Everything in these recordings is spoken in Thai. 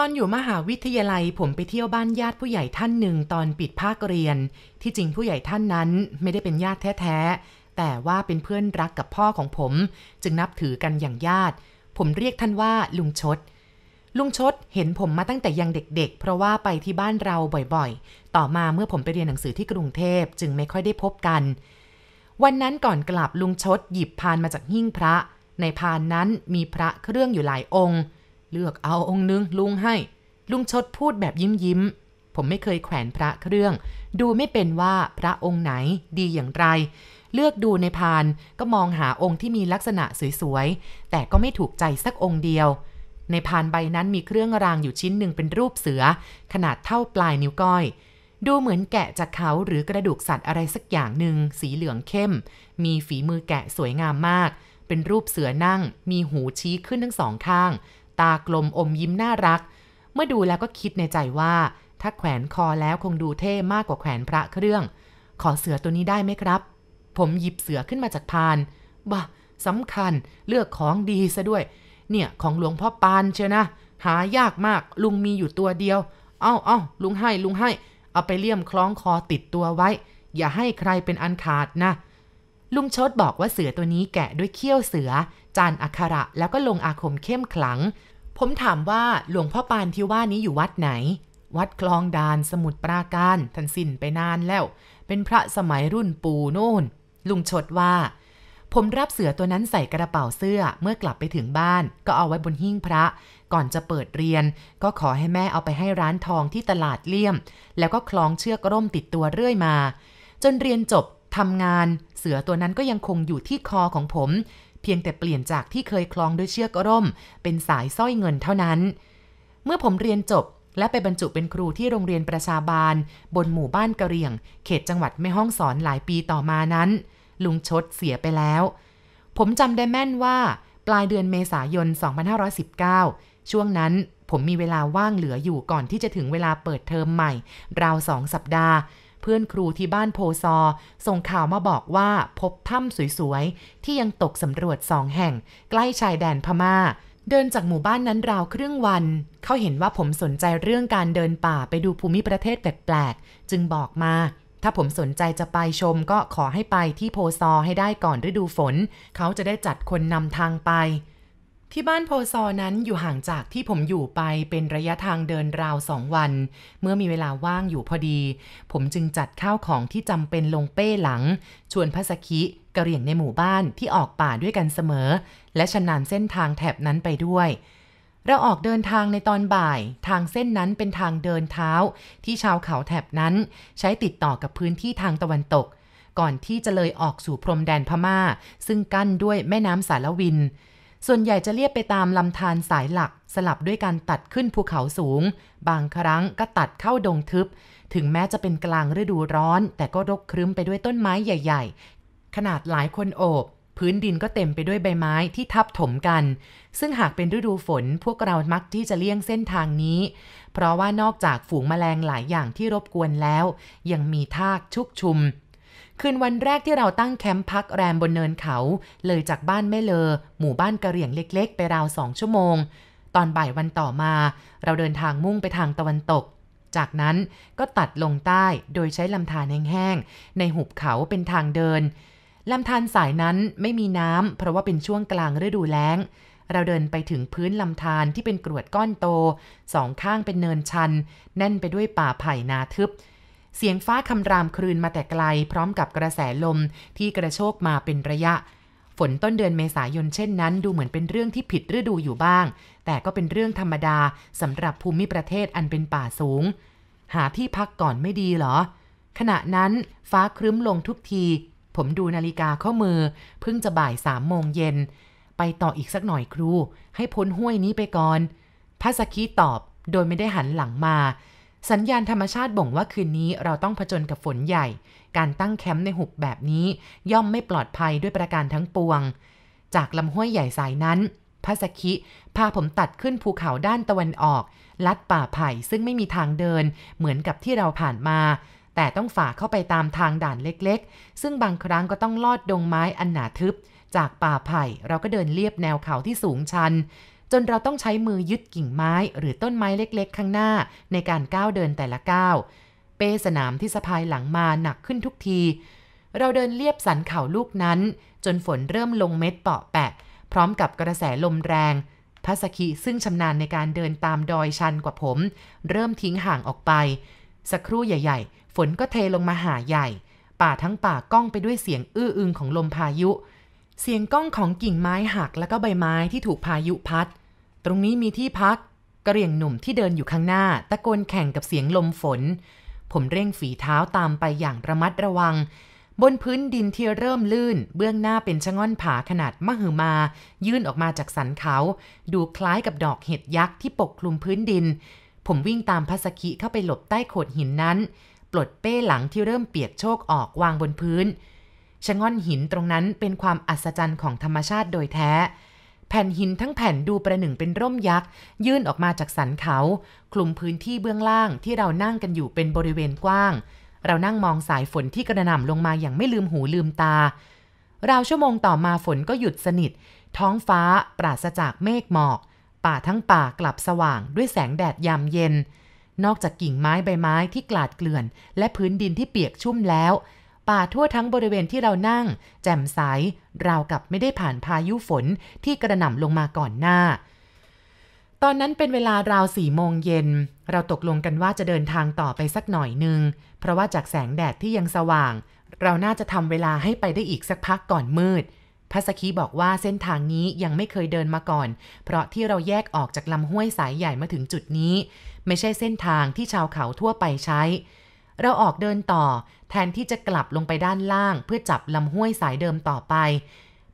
อนอยู่มหาวิทยาลัยผมไปเที่ยวบ้านญาติผู้ใหญ่ท่านหนึ่งตอนปิดภาคเรียน ที่จริงผู้ใหญ่ท่านนั้นไม่ได้เป็นญาติแท้ ๆ แต่ว่าเป็นเพื่อนรักกับพ่อของผม จึงนับถือกันอย่างญาติ ผมเรียกท่านว่า ลุงชดลุงชดเห็นผมมาตั้งแต่ยังเด็ก ๆ เพราะว่าไปที่บ้านเราบ่อยๆ ต่อมาเมื่อผมไปเรียนหนังสือที่กรุงเทพจึงไม่ค่อยได้พบกัน วันนั้นก่อนกลับลุงชดหยิบพานมาจากหิ้งพระ ในพานนั้นมีพระเครื่องอยู่หลายองค์เลือกเอาองค์นึงลุงให้ ลุงชดพูดแบบยิ้มยิ้ม ผมไม่เคยแขวนพระเครื่อง ดูไม่เป็นว่าพระองค์ไหนดีอย่างไร เลือกดูในพานก็มองหาองค์ที่มีลักษณะสวยๆ แต่ก็ไม่ถูกใจสักองค์เดียว ในพานใบนั้นมีเครื่องรางอยู่ชิ้นหนึ่งเป็นรูปเสือ ขนาดเท่าปลายนิ้วก้อย ดูเหมือนแกะจากเขาหรือกระดูกสัตว์อะไรสักอย่างหนึ่ง สีเหลืองเข้ม มีฝีมือแกะสวยงามมาก เป็นรูปเสือนั่ง มีหูชี้ขึ้นทั้งสองข้างตากลมอมยิ้ม น่ารัก เมื่อดูแล้วก็คิดในใจว่า ถ้าแขวนคอแล้วคงดูเท่ มากกว่าแขวนพระเครื่อง ขอเสือตัวนี้ได้ไหมครับ ผมหยิบเสือขึ้นมาจากพานบ่าสำคัญ เลือก ของดีซะด้วย เนี่ย ของหลวงพ่อปานเชียนะ หา ยากมาก ลุงมีอยู่ตัวเดียว เอ้าเอ้าลุง ให้ ลุงให้ เอาไปเลี่ยมคล้องคอติดตัวไว้ อย่าให้ใครเป็นอันขาดนะ ลุงชดบอกว่าเสือตัวนี้แกะด้วยเขี้ยวเสือจานอักขระแล้วก็ลงอาคมเข้มขลัง ผมถามว่าหลวงพ่อปานที่ว่านี้อยู่วัดไหน วัดคลองดานสมุทรปราการท่านสิ้นไปนานแล้ว เป็นพระสมัยรุ่นปูโน่นลุงชดว่า ผมรับเสือตัวนั้นใส่กระเป๋าเสื้อ เมื่อกลับไปถึงบ้านก็เอาไว้บนหิ้งพระ ก่อนจะเปิดเรียนก็ขอให้แม่เอาไปให้ร้านทองที่ตลาดเลี่ยม แล้วก็คล้องเชือกร่มติดตัวเรื่อยมา จนเรียนจบทำงาน เสือตัวนั้นก็ยังคงอยู่ที่คอของผมเพียงแต่เปลี่ยนจากที่เคยคล้องด้วยเชือกร่ม เป็นสายสร้อยเงินเท่านั้น เมื่อผมเรียนจบและไปบรรจุเป็นครูที่โรงเรียนประชาบาล บนหมู่บ้านกะเรียง เขตจังหวัดแม่ฮ่องสอนหลายปีต่อมานั้น ลุงชดเสียไปแล้ว ผมจำได้แม่นว่า ปลายเดือนเมษายน 2519 ช่วงนั้นผมมีเวลาว่างเหลืออยู่ก่อนที่จะถึงเวลาเปิดเทอมใหม่ ราวสองสัปดาห์เพื่อนครูที่บ้านโพซอ ส่งข่าวมาบอกว่าพบถ้ำสวยๆ ที่ยังตกสำรวจสองแห่ง ใกล้ชายแดนพมา่า เดินจากหมู่บ้านนั้นราวครึ่งวัน เขาเห็นว่าผมสนใจเรื่องการเดินป่าไปดูภูมิประเทศแปลกๆจึงบอกมา ถ้าผมสนใจจะไปชมก็ขอให้ไปที่โพซอให้ได้ก่อนฤดูฝน เขาจะได้จัดคนนำทางไปที่บ้านโพซอนั้นอยู่ห่างจากที่ผมอยู่ไปเป็นระยะทางเดินราวสองวัน เมื่อมีเวลาว่างอยู่พอดี ผมจึงจัดข้าวของที่จำเป็นลงเป้หลัง ชวนพระสกิกระเรียงในหมู่บ้านที่ออกป่าด้วยกันเสมอ และชนานเส้นทางแถบนั้นไปด้วย เราออกเดินทางในตอนบ่ายทางเส้นนั้นเป็นทางเดินเท้า ที่ชาวเขาแถบนั้น ใช้ติดต่อกับพื้นที่ทางตะวันตก ก่อนที่จะเลยออกสู่พรมแดนพมา่า ซึ่งกั้นด้วยแม่น้ำสารวินส่วนใหญ่จะเลียบไปตามลำธารสายหลัก สลับด้วยการตัดขึ้นภูเขาสูง บางครั้งก็ตัดเข้าดงทึบ ถึงแม้จะเป็นกลางฤดูร้อน แต่ก็รกครึ้มไปด้วยต้นไม้ใหญ่ ๆ ขนาดหลายคนโอบ พื้นดินก็เต็มไปด้วยใบไม้ที่ทับถมกัน ซึ่งหากเป็นฤดูฝนพวกเรามักที่จะเลี่ยงเส้นทางนี้ เพราะว่านอกจากฝูงแมลงหลายอย่างที่รบกวนแล้ว ยังมีทากชุกชุมคืนวันแรกที่เราตั้งแคมป์พักแรมบนเนินเขา เลยจากบ้านแม่เลอ หมู่บ้านกระเหรี่ยงเล็กๆ ไปราวสองชั่วโมง ตอนบ่ายวันต่อมา เราเดินทางมุ่งไปทางตะวันตก จากนั้นก็ตัดลงใต้โดยใช้ลำธารแห้งๆในหุบเขาเป็นทางเดินลำธารสายนั้นไม่มีน้ำเพราะว่าเป็นช่วงกลางฤดูแล้ง เราเดินไปถึงพื้นลำธารที่เป็นกรวดก้อนโตสองข้างเป็นเนินชันแน่นไปด้วยป่าไผ่นาทึบเสียงฟ้าคำรามครืนมาแต่ไกล พร้อมกับกระแสลมที่กระโชกมาเป็นระยะ ฝนต้นเดือนเมษายนเช่นนั้น ดูเหมือนเป็นเรื่องที่ผิดฤดูอยู่บ้าง แต่ก็เป็นเรื่องธรรมดาสำหรับภูมิประเทศอันเป็นป่าสูง หาที่พักก่อนไม่ดีหรอ ขณะนั้นฟ้าครึ้มลงทุกที ผมดูนาฬิกาข้อมือเพิ่งจะบ่ายสามโมงเย็นไปต่ออีกสักหน่อยครู ให้พ้นห้วยนี้ไปก่อนพัสกีตอบโดยไม่ได้หันหลังมาสัญญาณธรรมชาติบ่งว่าคืนนี้เราต้องผจญกับฝนใหญ่ การตั้งแคมป์ในหุบแบบนี้ย่อมไม่ปลอดภัยด้วยประการทั้งปวง จากลำห้วยใหญ่สายนั้นพระสกิพาผมตัดขึ้นภูเขาด้านตะวันออก ลัดป่าไผ่ซึ่งไม่มีทางเดิน เหมือนกับที่เราผ่านมา แต่ต้องฝ่าเข้าไปตามทางด่านเล็กๆ ซึ่งบางครั้งก็ต้องลอดดงไม้อันหนาทึบ จากป่าไผ่เราก็เดินเลียบแนวเขาที่สูงชันจนเราต้องใช้มือยึดกิ่งไม้หรือต้นไม้เล็กๆ ข้างหน้าในการก้าวเดินแต่ละก้าวเป้สนามที่สะพายหลังมาหนักขึ้นทุกที เราเดินเลียบสันเขาลูกนั้น จนฝนเริ่มลงเม็ดเปาะแปะ พร้อมกับกระแสลมแรงพัสคิซึ่งชำนาญในการเดินตามดอยชันกว่าผม เริ่มทิ้งห่างออกไป สักครู่ใหญ่ๆ ฝนก็เทลงมาหาใหญ่ ป่าทั้งป่าก้องไปด้วยเสียงอื้ออึงของลมพายุ เสียงก้องของกิ่งไม้หักแล้วก็ใบไม้ที่ถูกพายุพัดตรงนี้มีที่พักกระเรียงหนุ่มที่เดินอยู่ข้างหน้าตะโกนแข่งกับเสียงลมฝน ผมเร่งฝีเท้าตามไปอย่างระมัดระวัง บนพื้นดินที่เริ่มลื่นเบื้องหน้าเป็นชะง่อนผาขนาดมหึมายื่นออกมาจากสันเขา ดูคล้ายกับดอกเห็ดยักษ์ที่ปกคลุมพื้นดิน ผมวิ่งตามพัสกิเข้าไปหลบใต้โขดหินนั้น ปลดเป้หลังที่เริ่มเปียกโชกออกวางบนพื้นชะง่อนหินตรงนั้นเป็นความอัศจรรย์ของธรรมชาติโดยแท้แผ่นหินทั้งแผ่นดูประหนึ่งเป็นร่มยักษ์ยื่นออกมาจากสันเขาคลุมพื้นที่เบื้องล่างที่เรานั่งกันอยู่เป็นบริเวณกว้าง เรานั่งมองสายฝนที่กระหน่ำลงมาอย่างไม่ลืมหูลืมตาราวชั่วโมงต่อมาฝนก็หยุดสนิท ท้องฟ้าปราศจากเมฆหมอกป่าทั้งป่ากลับสว่าง ด้วยแสงแดด ยามเย็น นอกจากกิ่งไม้ใบไม้ที่กลาดเกลื่อน และพื้นดินที่เปียกชุ่มแล้วป่าทั่วทั้งบริเวณที่เรานั่ง แจ่มใสราวกับไม่ได้ผ่านพายุฝนที่กระหน่ำลงมาก่อนหน้า ตอนนั้นเป็นเวลาราวสี่โมงเย็น เราตกลงกันว่าจะเดินทางต่อไปสักหน่อยหนึ่งเพราะว่าจากแสงแดดที่ยังสว่าง เราน่าจะทำเวลาให้ไปได้อีกสักพักก่อนมืดพัสคีบอกว่าเส้นทางนี้ยังไม่เคยเดินมาก่อน เพราะที่เราแยกออกจากลำห้วยสายใหญ่มาถึงจุดนี้ ไม่ใช่เส้นทางที่ชาวเขาทั่วไปใช้เราออกเดินต่อ แทนที่จะกลับลงไปด้านล่าง เพื่อจับลำห้วยสายเดิมต่อไป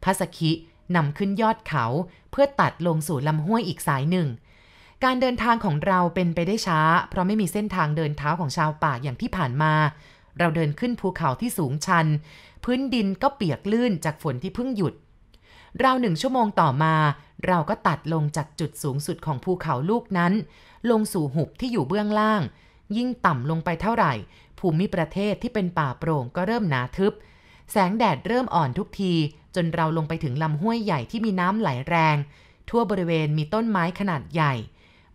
พัสคินำขึ้นยอดเขาเพื่อตัดลงสู่ลำห้วยอีกสายหนึ่ง การเดินทางของเราเป็นไปได้ช้าเพราะไม่มีเส้นทางเดินเท้าของชาวป่าอย่างที่ผ่านมา เราเดินขึ้นภูเขาที่สูงชัน พื้นดินก็เปียกลื่นจากฝนที่เพิ่งหยุด ราวหนึ่งชั่วโมงต่อมา เราก็ตัดลงจากจุดสูงสุดของภูเขาลูกนั้น ลงสู่หุบที่อยู่เบื้องล่างยิ่งต่ำลงไปเท่าไหร่ ภูมิประเทศที่เป็นป่าโปร่งก็เริ่มหนาทึบ แสงแดดเริ่มอ่อนทุกที จนเราลงไปถึงลำห้วยใหญ่ที่มีน้ำไหลแรง ทั่วบริเวณมีต้นไม้ขนาดใหญ่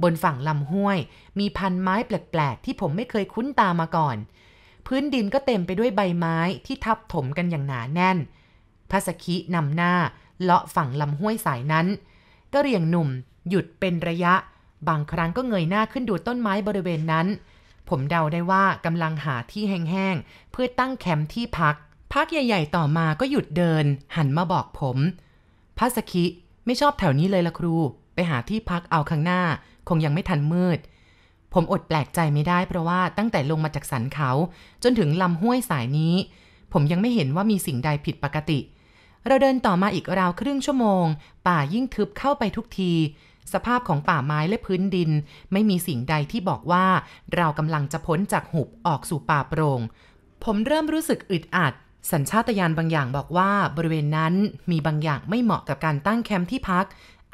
บนฝั่งลำห้วยมีพันไม้แปลก ๆ ที่ผมไม่เคยคุ้นตามาก่อน พื้นดินก็เต็มไปด้วยใบไม้ที่ทับถมกันอย่างหนาแน่น พระสกินำหน้าเลาะฝั่งลำห้วยสายนั้น ก็เรียงหนุ่ม หยุดเป็นระยะ บางครั้งก็เงยหน้าขึ้นดูต้นไม้บริเวณนั้นผมเดาได้ว่ากำลังหาที่แห้งๆ เพื่อตั้งแคมป์ที่พัก พักใหญ่ๆต่อมาก็หยุดเดิน หันมาบอกผมพัสคิไม่ชอบแถวนี้เลยละครู ไปหาที่พักเอาข้างหน้า คงยังไม่ทันมืด ผมอดแปลกใจไม่ได้เพราะว่าตั้งแต่ลงมาจากสันเขาจนถึงลำห้วยสายนี้ ผมยังไม่เห็นว่ามีสิ่งใดผิดปกติ เราเดินต่อมาอีกราวครึ่งชั่วโมง ป่ายิ่งทึบเข้าไปทุกทีสภาพของป่าไม้และพื้นดิน ไม่มีสิ่งใดที่บอกว่า เรากำลังจะพ้นจากหุบออกสู่ป่าโปรง่ง ผมเริ่มรู้สึกอึดอัด สัญชาตญาณบางอย่างบอกว่าบริเวณนั้นมีบางอย่างไม่เหมาะกับการตั้งแคมป์ที่พัก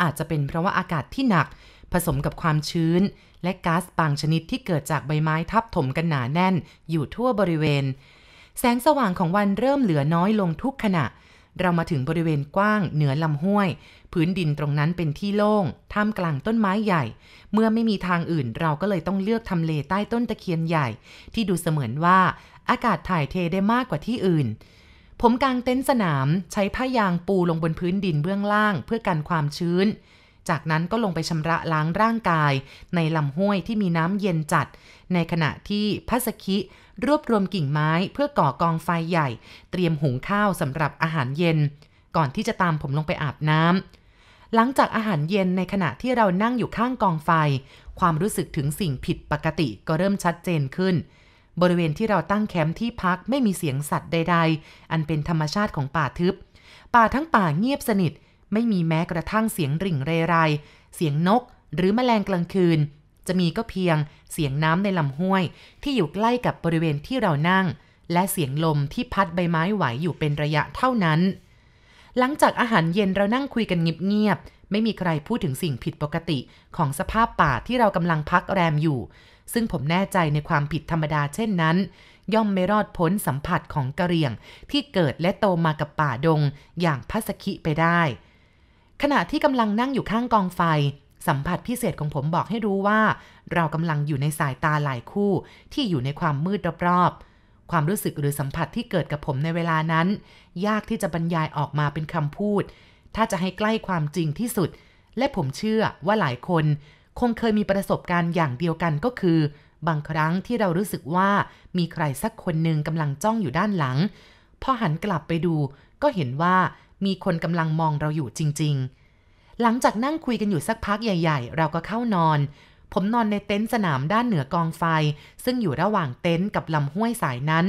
อาจจะเป็นเพราะว่าอากาศที่หนัก ผสมกับความชื้น และก๊าซบางชนิดที่เกิดจากใบไม้ทับถมกันหนาแน่น อยู่ทั่วบริเวณ แสงสว่างของวันเริ่มเหลือน้อยลงทุกขณะเเรามาถึงบริเวณกว้างเหนือลำห้วย พื้นดินตรงนั้นเป็นที่โล่งท่ามกลางต้นไม้ใหญ่ เมื่อไม่มีทางอื่นเราก็เลยต้องเลือกทำเลใต้ต้นตะเคียนใหญ่ ที่ดูเสมือนว่าอากาศถ่ายเทได้มากกว่าที่อื่น ผมกางเต็นท์สนามใช้ผ้ายางปูลงบนพื้นดินเบื้องล่างเพื่อกันความชื้น จากนั้นก็ลงไปชำระล้างร่างกายในลำห้วยที่มีน้ำเย็นจัด ในขณะที่พัสคิรวบรวมกิ่งไม้เพื่อก่อกองไฟใหญ่ เตรียมหุงข้าวสำหรับอาหารเย็น ก่อนที่จะตามผมลงไปอาบน้ำหลังจากอาหารเย็นในขณะที่เรานั่งอยู่ข้างกองไฟ ความรู้สึกถึงสิ่งผิดปกติก็เริ่มชัดเจนขึ้น บริเวณที่เราตั้งแคมป์ที่พักไม่มีเสียงสัตว์ใดๆ อันเป็นธรรมชาติของป่าทึบ ป่าทั้งป่าเงียบสนิท ไม่มีแม้กระทั่งเสียงริ่งเรไรเสียงนก หรือแมลงกลางคืนจะมีก็เพียงเสียงน้ำในลำห้วยที่อยู่ใกล้กับบริเวณที่เรานั่ง และเสียงลมที่พัดใบไม้ไหวอยู่เป็นระยะเท่านั้น หลังจากอาหารเย็นเรานั่งคุยกันเงียบๆ ไม่มีใครพูดถึงสิ่งผิดปกติของสภาพป่าที่เรากำลังพักแรมอยู่ ซึ่งผมแน่ใจในความผิดธรรมดาเช่นนั้น ย่อมไม่รอดพ้นสัมผัสของกระเรียงที่เกิดและโตมากับป่าดง อย่างพัสคิไปได้ ขณะที่กำลังนั่งอยู่ข้างกองไฟสัมผัสพิเศษของผมบอกให้รู้ว่า เรากำลังอยู่ในสายตาหลายคู่ที่อยู่ในความมืดรอบๆความรู้สึกหรือสัมผัสที่เกิดกับผมในเวลานั้น ยากที่จะบรรยายออกมาเป็นคำพูด ถ้าจะให้ใกล้ความจริงที่สุด และผมเชื่อว่าหลายคน คงเคยมีประสบการณ์อย่างเดียวกันก็คือ บางครั้งที่เรารู้สึกว่ามีใครสักคนหนึ่งกำลังจ้องอยู่ด้านหลังพอหันกลับไปดู ก็เห็นว่ามีคนกำลังมองเราอยู่จริง ๆหลังจากนั่งคุยกันอยู่สักพักใหญ่ๆ เราก็เข้านอน ผมนอนในเต็นท์สนามด้านเหนือกองไฟ ซึ่งอยู่ระหว่างเต็นท์กับลำห้วยสายนั้น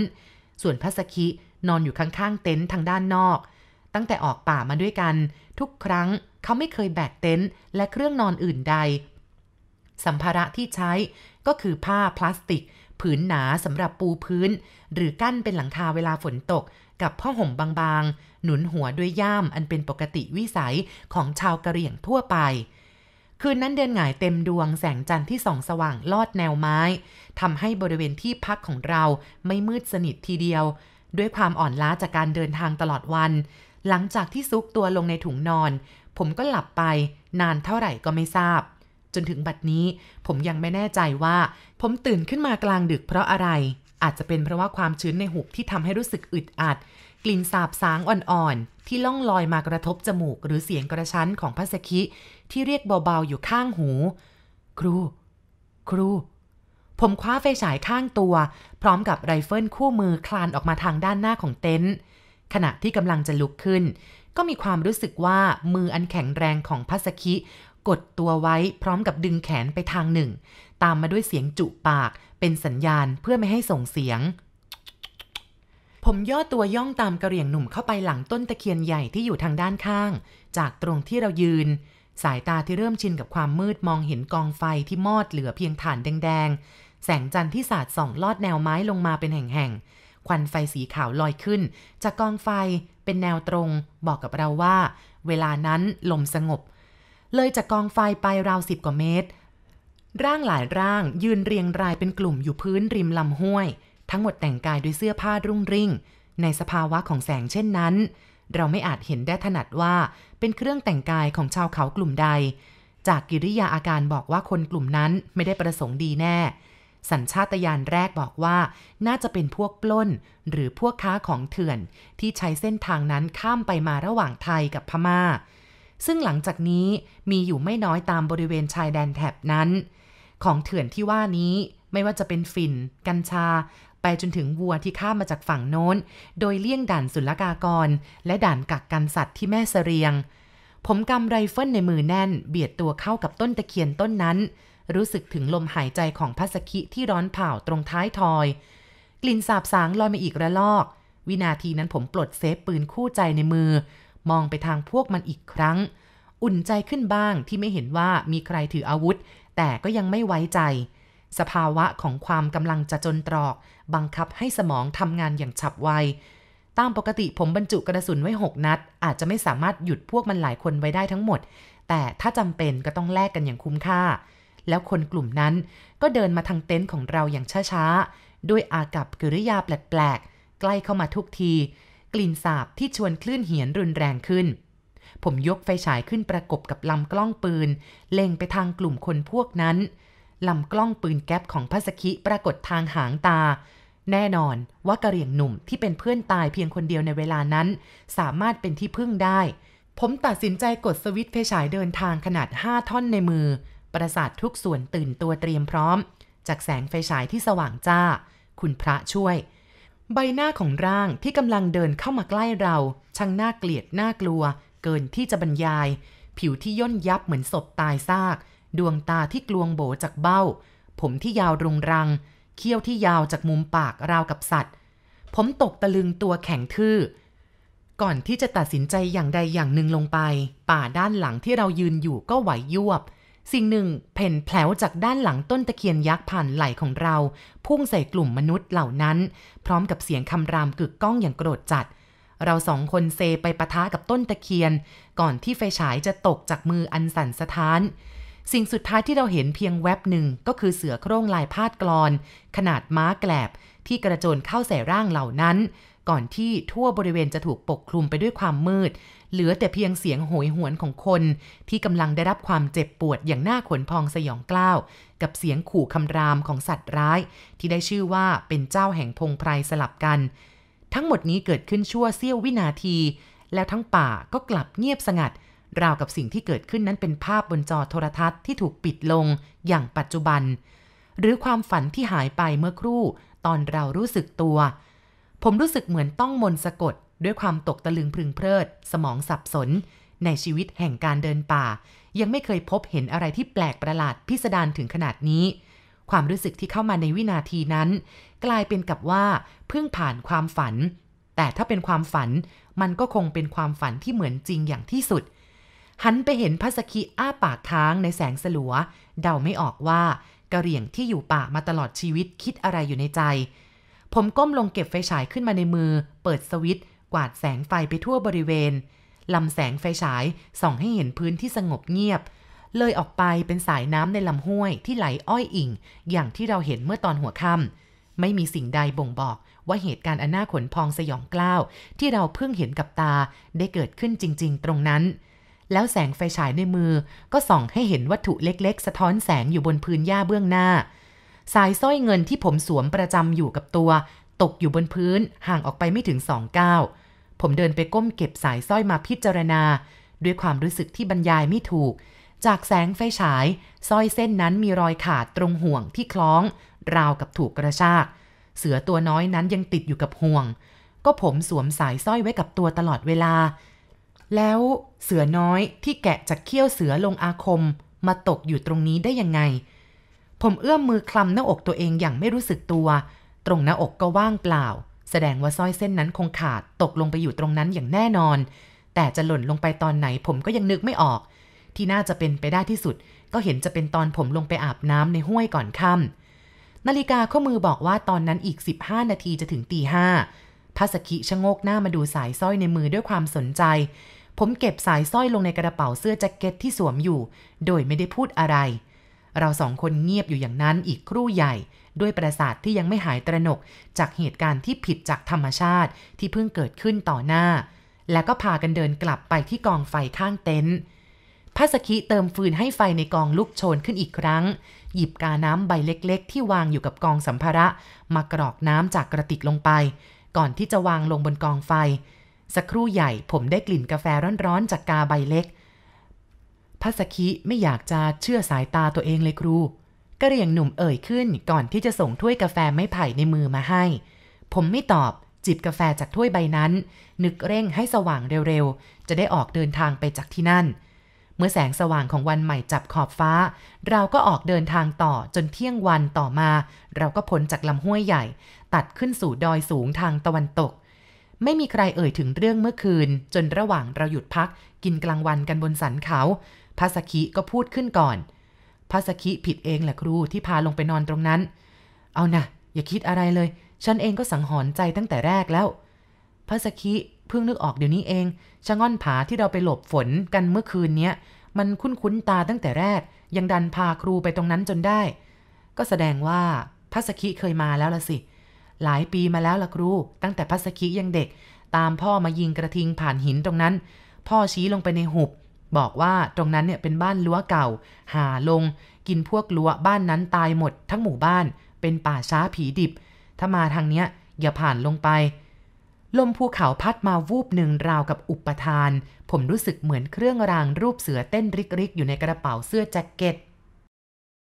ส่วนพัสกินอนอยู่ข้างๆ เต็นท์ทางด้านนอก ตั้งแต่ออกป่ามาด้วยกัน ทุกครั้งเขาไม่เคยแบกเต็นท์และเครื่องนอนอื่นใด สัมภาระที่ใช้ก็คือผ้าพลาสติกผืนหนาสำหรับปูพื้น หรือกั้นเป็นหลังคาเวลาฝนตก กับผ้าห่มบางๆ หนุนหัวด้วยย่ามอันเป็นปกติวิสัยของชาวกะเหรี่ยงทั่วไป คืนนั้นเดือนหงายเต็มดวงแสงจันทร์ที่ส่องสว่างลอดแนวไม้ทำให้บริเวณที่พักของเราไม่มืดสนิททีเดียว ด้วยความอ่อนล้าจากการเดินทางตลอดวัน หลังจากที่ซุกตัวลงในถุงนอน ผมก็หลับไป นานเท่าไหร่ก็ไม่ทราบนถึงบัดนี้ผมยังไม่แน่ใจว่า ผมตื่นขึ้นมากลางดึกเพราะอะไร อาจจะเป็นเพราะว่าความชื้นในหุบที่ทำให้รู้สึกอึดอัด กลิ่นสาบสางอ่อนๆที่ล่องลอยมากระทบจมูกหรือเสียงกระชั้นของพระสคิ ที่เรียกเบาๆ อยู่ข้างหู ครู ครู ผมคว้าไฟฉายข้างตัว พร้อมกับไรเฟิลคู่มือคลานออกมาทางด้านหน้าของเต็นท์ขณะที่กำลังจะลุกขึ้น ก็มีความรู้สึกว่ามืออันแข็งแรงของพัสคิกดตัวไว้พร้อมกับดึงแขนไปทางหนึ่ง ตามมาด้วยเสียงจุปาก เป็นสัญญาณเพื่อไม่ให้ส่งเสียง ผมย่อตัวย่องตามกระเรียงหนุ่มเข้าไปหลังต้นตะเคียนใหญ่ที่อยู่ทางด้านข้าง จากตรงที่เรายืน สายตาที่เริ่มชินกับความมืดมองเห็นกองไฟที่มอดเหลือเพียงฐานแดงๆแสงจันทร์ที่สาดส่อง ลอดแนวไม้ลงมาเป็นแห่งๆควันไฟสีขาวลอยขึ้นจากกองไฟเป็นแนวตรง บอกกับเราว่า เวลานั้นลมสงบเลยจากกองไฟไปราวสิบกว่าเมตร ร่างหลายร่าง ยืนเรียงรายเป็นกลุ่มอยู่พื้นริมลำห้วย ทั้งหมดแต่งกายด้วยเสื้อผ้ารุ่งริ่ง ในสภาวะของแสงเช่นนั้น เราไม่อาจเห็นได้ถนัดว่าเป็นเครื่องแต่งกายของชาวเขากลุ่มใด จากกิริยาอาการบอกว่าคนกลุ่มนั้นไม่ได้ประสงค์ดีแน่ สัญชาตญาณแรกบอกว่าน่าจะเป็นพวกปล้นหรือพวกค้าของเถื่อนที่ใช้เส้นทางนั้นข้ามไปมาระหว่างไทยกับพมา่าซึ่งหลังจากนี้มีอยู่ไม่น้อยตามบริเวณชายแดนแถบนั้น ของเถื่อนที่ว่านี้ไม่ว่าจะเป็นฝิ่น กัญชาไปจนถึงวัวที่ข้ามมาจากฝั่งโน้น โดยเลี่ยงด่านศุลกากรและด่านกักกันสัตว์ที่แม่เสรียง ผมกำไรเฟิลในมือแน่นเบียดตัวเข้ากับต้นตะเคียนต้นนั้น รู้สึกถึงลมหายใจของพัสคิที่ร้อนเผาตรงท้ายทอย กลิ่นสาบสางลอยมาอีกระลอก วินาทีนั้นผมปลดเซฟปืนคู่ใจในมือมองไปทางพวกมันอีกครั้ง อุ่นใจขึ้นบ้างที่ไม่เห็นว่ามีใครถืออาวุธ แต่ก็ยังไม่ไว้ใจ สภาวะของความกำลังจะจนตรอก บังคับให้สมองทำงานอย่างฉับไว ตามปกติผมบรรจุกระสุนไว้ 6 นัด อาจจะไม่สามารถหยุดพวกมันหลายคนไว้ได้ทั้งหมด แต่ถ้าจำเป็นก็ต้องแลกกันอย่างคุ้มค่า แล้วคนกลุ่มนั้นก็เดินมาทางเต็นท์ของเราอย่างช้าๆ ด้วยอากับกิริยาแปลกๆ ใกล้เข้ามาทุกทีกลิ่นสาบที่ชวนคลื่นเหียนรุนแรงขึ้น ผมยกไฟฉายขึ้นประกบกับลำกล้องปืนเล็งไปทางกลุ่มคนพวกนั้น ลำกล้องปืนแก๊ปของพระสกิปรากฏทางหางตา แน่นอนว่ากระเรียงหนุ่มที่เป็นเพื่อนตายเพียงคนเดียวในเวลานั้น สามารถเป็นที่พึ่งได้ ผมตัดสินใจกดสวิตช์ไฟฉายเดินทางขนาด5ท่อนในมือ ประสาททุกส่วนตื่นตัวเตรียมพร้อม จากแสงไฟฉายที่สว่างจ้า คุณพระช่วยใบหน้าของร่างที่กำลังเดินเข้ามาใกล้เราช่างน่าเกลียดน่ากลัวเกินที่จะบรรยาย ผิวที่ย่นยับเหมือนศพตายซาก ดวงตาที่กลวงโบจากเบ้า ผมที่ยาวรุงรังเขี้ยวที่ยาวจากมุมปากราวกับสัตว์ ผมตกตะลึงตัวแข็งทื่อก่อนที่จะตัดสินใจอย่างใดอย่างหนึ่งลงไป ป่าด้านหลังที่เรายืนอยู่ก็ไหวยวบสิ่งหนึ่งเพ่นแผลวจากด้านหลังต้นตะเคียนยักษ์ผ่านไหลของเราพุ่งใส่กลุ่มมนุษย์เหล่านั้น พร้อมกับเสียงคำรามกึกก้องอย่างโกรธจัด เราสองคนเซไปปะทะกับต้นตะเคียน ก่อนที่ไฟฉายจะตกจากมืออันสั่นสะท้าน สิ่งสุดท้ายที่เราเห็นเพียงแวบหนึ่งก็คือเสือโคร่งลายพาดกรอน ขนาดม้าแกลบที่กระโจนเข้าใส่ร่างเหล่านั้น ก่อนที่ทั่วบริเวณจะถูกปกคลุมไปด้วยความมืด เหลือแต่เพียงเสียงโหยหวนของคนที่กำลังได้รับความเจ็บปวดอย่างน่าขนพองสยองกล้าว กับเสียงขู่คำรามของสัตว์ร้าย ที่ได้ชื่อว่าเป็นเจ้าแห่งพงไพรสลับกัน ทั้งหมดนี้เกิดขึ้นชั่วเสี้ยววินาที แล้วทั้งป่าก็กลับเงียบสงัด ราวกับสิ่งที่เกิดขึ้นนั้นเป็นภาพบนจอโทรทัศน์ที่ถูกปิดลงอย่างปัจจุบัน หรือความฝันที่หายไปเมื่อครู่ตอนเรารู้สึกตัว ผมรู้สึกเหมือนต้องมนสะกด ด้วยความตกตะลึงพึงเพลิดสมองสับสน ในชีวิตแห่งการเดินป่า ยังไม่เคยพบเห็นอะไรที่แปลกประหลาดพิสดารถึงขนาดนี้ ความรู้สึกที่เข้ามาในวินาทีนั้น กลายเป็นกับว่า เพิ่งผ่านความฝัน แต่ถ้าเป็นความฝัน มันก็คงเป็นความฝันที่เหมือนจริงอย่างที่สุด หันไปเห็นพัสกิอ้าปากค้างในแสงสลัวเดาไม่ออกว่ากะเหรี่ยงที่อยู่ป่ามาตลอดชีวิตคิดอะไรอยู่ในใจ ผมก้มลงเก็บไฟฉายขึ้นมาในมือ เปิดสวิตช์กวาดแสงไฟไปทั่วบริเวณ ลำแสงไฟฉายส่องให้เห็นพื้นที่สงบเงียบ เลยออกไปเป็นสายน้ำในลำห้วยที่ไหลอ้อยอิ่ง อย่างที่เราเห็นเมื่อตอนหัวค่ำไม่มีสิ่งใดบ่งบอกว่าเหตุการณ์อนาขนพองสยองกล้าวที่เราเพิ่งเห็นกับตาได้เกิดขึ้นจริง ๆ ตรงนั้นแล้วแสงไฟฉายในมือก็ส่องให้เห็นวัตถุเล็กๆ สะท้อนแสงอยู่บนพื้นหญ้าเบื้องหน้า สายสร้อยเงินที่ผมสวมประจำอยู่กับตัวตกอยู่บนพื้นห่างออกไปไม่ถึงสองก้าวผมเดินไปก้มเก็บสายสร้อยมาพิจารณา ด้วยความรู้สึกที่บรรยายไม่ถูก จากแสงไฟฉายสร้อยเส้นนั้นมีรอยขาดตรงห่วงที่คล้อง ราวกับถูกกระชากเสือตัวน้อยนั้นยังติดอยู่กับห่วง ก็ผมสวมสายสร้อยไว้กับตัวตลอดเวลาแล้วเสือน้อยที่แกะจากเขี้ยวเสือลงอาคม มาตกอยู่ตรงนี้ได้ยังไง ผมเอื้อมมือคลำหน้าอกตัวเองอย่างไม่รู้สึกตัว ตรงหน้าอกก็ว่างเปล่า แสดงว่าสร้อยเส้นนั้นคงขาดตกลงไปอยู่ตรงนั้นอย่างแน่นอน แต่จะหล่นลงไปตอนไหนผมก็ยังนึกไม่ออก ที่น่าจะเป็นไปได้ที่สุด ก็เห็นจะเป็นตอนผมลงไปอาบน้ำในห้วยก่อนค่ำนาฬิกาข้อมือบอกว่าตอนนั้นอีก 15 นาทีจะถึงตีห้าพัสกิชะโงกหน้ามาดูสายสร้อยในมือด้วยความสนใจผมเก็บสายสร้อยลงในกระเป๋าเสื้อแจ็คเก็ตที่สวมอยู่ โดยไม่ได้พูดอะไร เราสองคนเงียบอยู่อย่างนั้นอีกครู่ใหญ่ ด้วยประสาทที่ยังไม่หายตระหนก จากเหตุการณ์ที่ผิดจากธรรมชาติที่เพิ่งเกิดขึ้นต่อหน้า และก็พากันเดินกลับไปที่กองไฟข้างเต็นท์พัสกิเติมฟืนให้ไฟในกองลุกโชนขึ้นอีกครั้ง หยิบกาน้ำใบเล็ก ๆ ที่วางอยู่กับกองสัมภาระ มากรอกน้ำจากกระติกลงไป ก่อนที่จะวางลงบนกองไฟสักครู่ใหญ่ ผมได้กลิ่นกาแฟร้อนๆจากกาใบเล็ก พัสคิไม่อยากจะเชื่อสายตาตัวเองเลยครูกระเรียงหนุ่มเอ่ยขึ้น ก่อนที่จะส่งถ้วยกาแฟไม้ไผ่ในมือมาให้ ผมไม่ตอบจิบกาแฟจากถ้วยใบนั้น นึกเร่งให้สว่างเร็วๆจะได้ออกเดินทางไปจากที่นั่น เมื่อแสงสว่างของวันใหม่จับขอบฟ้า เราก็ออกเดินทางต่อจนเที่ยงวันต่อมา เราก็พ้นจากลำห้วยใหญ่ ตัดขึ้นสู่ดอยสูงทางตะวันตกไม่มีใครเอ่ยถึงเรื่องเมื่อคืนจนระหว่างเราหยุดพักกินกลางวันกันบนสันเขาพาสกิก็พูดขึ้นก่อนพาสกิผิดเองแหละครูที่พาลงไปนอนตรงนั้น เอานะอย่าคิดอะไรเลยฉันเองก็สังหรณ์ใจตั้งแต่แรกแล้วพาสกิเพิ่งนึกออกเดี๋ยวนี้เองชะง่อนผาที่เราไปหลบฝนกันเมื่อคืนเนี้ยมันคุ้นคุ้นตาตั้งแต่แรก ยังดันพาครูไปตรงนั้นจนได้ ก็แสดงว่าพัสกิเคยมาแล้วละสิเหลายปีมาแล้วล่ะครูตั้งแต่พัสคิยังเด็ก ตามพ่อมายิงกระทิงผ่านหินตรงนั้น พ่อชี้ลงไปในหุบบอกว่าตรงนั้นเนี่ยเป็นบ้านล้วเก่า หาลงกินพวกล้วบ้านนั้นตายหมดทั้งหมู่บ้านเป็นป่าช้าผีดิบ ถ้ามาทางเนี้ย อย่าผ่านลงไปลมภูเขาพัดมาวูบหนึ่งราวกับอุปทาน ผมรู้สึกเหมือนเครื่องรางรูปเสือเต้นริกๆอยู่ในกระเป๋าเสื้อแจ็คเก็ต